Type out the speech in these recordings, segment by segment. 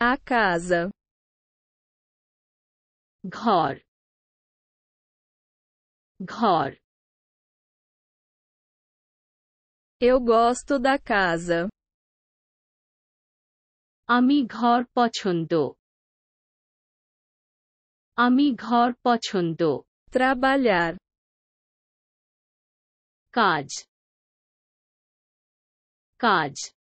A casa. Ghor. Ghor. Eu gosto da casa. Ami ghor pochundo. Ami ghor pochundo. Trabalhar. Kaj. Kaj.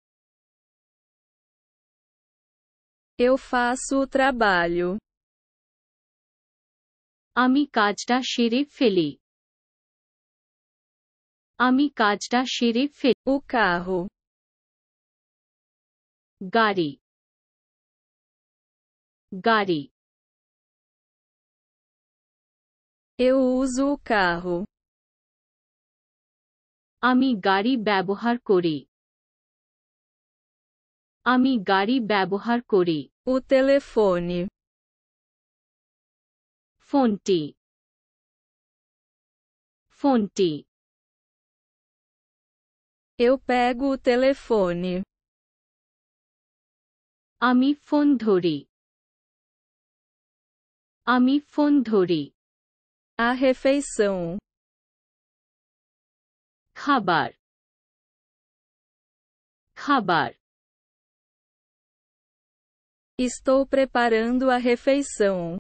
Eu faço o trabalho. Ami kajta shire feli. Ami kajta shire feli. O carro. Gari. Gari. Eu uso o carro. Ami gari babuhar kori. আমি গাড়ি ব্যবহার করি O ফোনে ফোনটি ফোনটি এও pego o ফোনে আমি ফোন ধরি আমি ফোন ধরি A refeição. খাবার খাবার Estou preparando a refeição.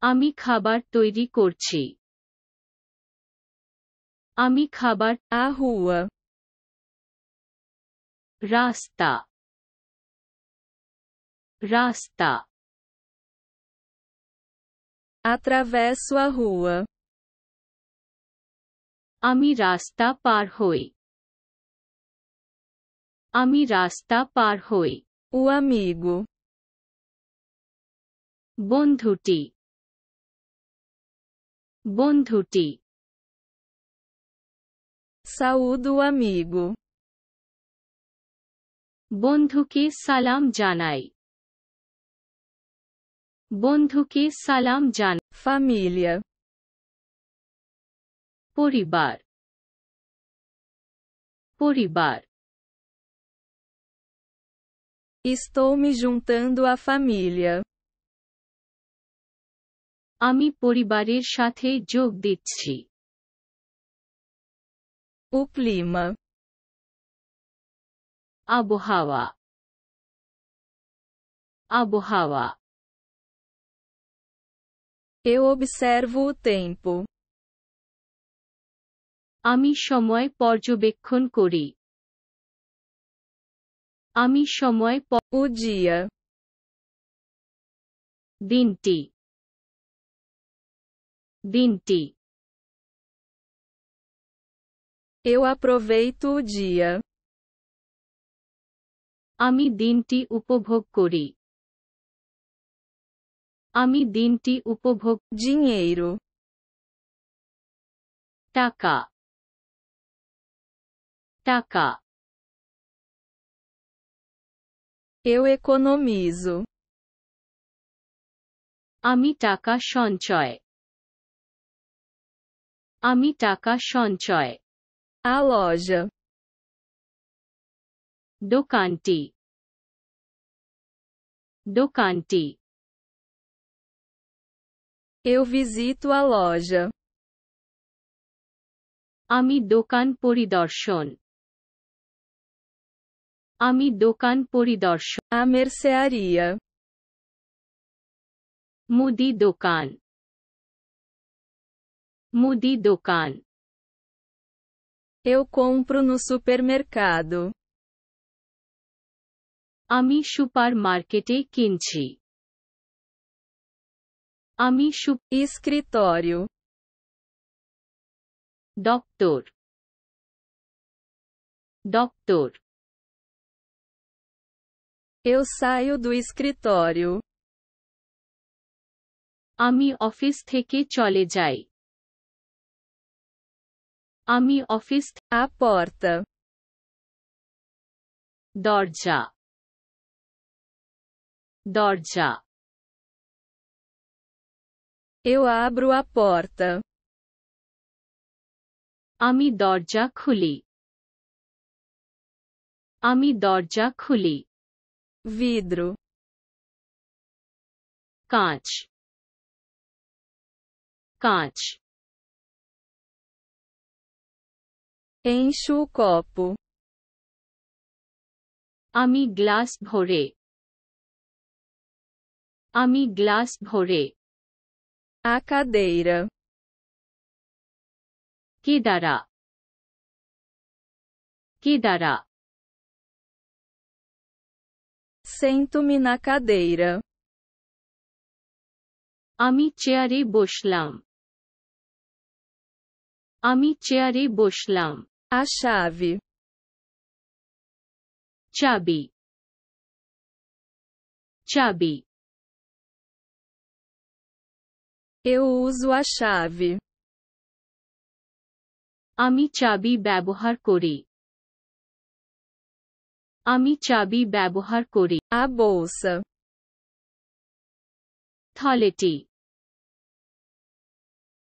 Ami khabar toiri korchi. Ami khabar a rua. Rasta. Rasta. Atravesso a rua. Ami rasta par hoi. Ami rasta par hoi. O amigo. Bondhuti. Bondhuti. Saúdo o amigo. বন্ধুকে সালাম জানাই বন্ধুকে salam jan. Família. Poribar. Poribar. Estou me juntando à família. Ami poribarer sathe jog dicchi. O clima. Abohawa. Abohawa. Eu observo o tempo. Ami shomoy porjobekkhon kori. আমি সময় o দিনটি দিনটি eu aproveito o dia আমি দিনটি উপভোগ করি আমি দিনটি উপভোগ dinheiro টাকা টাকা Eu economizo. Ami taka shonchoy. Ami taka shonchoy. A loja. Dokanti. Dokanti. Eu visito a loja. Ami dokan poridorshon. dorshon. আমি দোকান পরিদর্শন আমের সেয়ারিয়া মুদি দোকান মুদি দোকান Eu compro no supermercado. Ami supermarkete kinchi. Ami shup escritório. Doctor. Doctor. Eu saio do escritório. Ami office theke chole jai. Ami office a porta. Dorja. Dorja. Eu abro a porta. Ami dorja khuli. Ami dorja khuli vidro kaç kaç enche o copo ami glass bhore ami glass bhore que cadeira que kidara sento-me na cadeira. Ami chair-e bushlam. Ami chair-e boshlam. A chave. Chabi. Chabi. Eu uso a chave. Ami chabi byabohar kori. আমি চাবি ব্যবহার করি আবোস টয়লেটি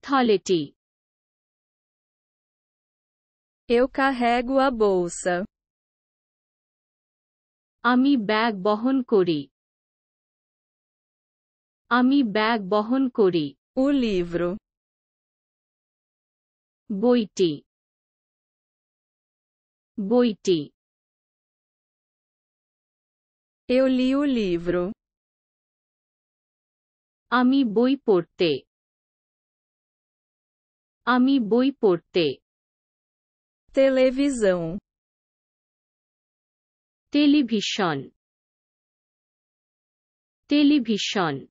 টয়লেটি eu carrego a bolsa আমি bag বহন করি আমি ব্যাগ বহন করি ও livro বইটি বইটি eu li o livro. Ami বই porte. Ami বই porte. televisão Televisão. Televisão.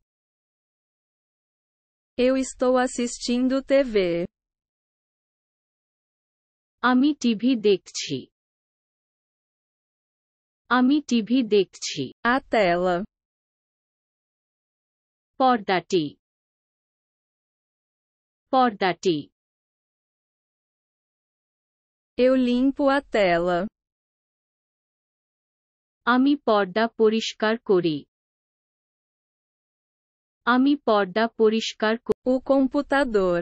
Eu estou assistindo TV. আমি টিভি দেখছি আমি টিভি দেখছি A tela. পর্দাটি পর্দাটি Eu limpo a tela. আমি পর্দা পরিষ্কার করি আমি পর্দা পরিষ্কার O computador.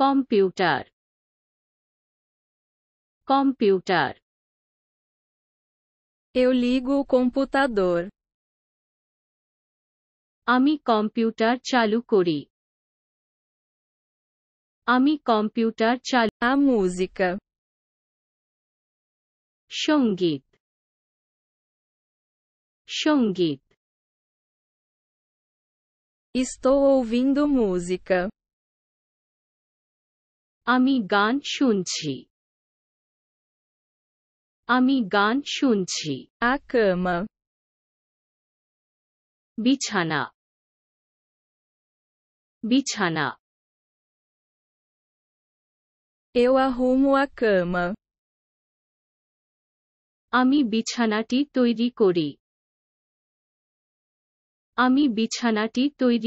Computer computer Eu ligo o computador. Ami computer chalu kori. Ami computer chalu. A música. Shongit. Shongit. Estou ouvindo música. Ami gan shunchi. আমি গান শুনছি আকম বিছানা বিছানা Eu হোম আকম আমি বিছানাটি তৈরি করি আমি বিছানাটি তৈরি